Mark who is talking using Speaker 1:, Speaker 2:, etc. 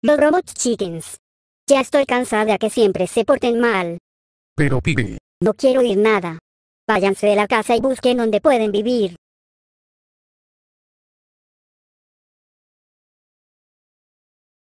Speaker 1: Los robots Chickens. Ya estoy cansada que siempre se porten mal.
Speaker 2: Pero pibe.
Speaker 3: No quiero ir nada. Váyanse de la casa y busquen donde pueden vivir.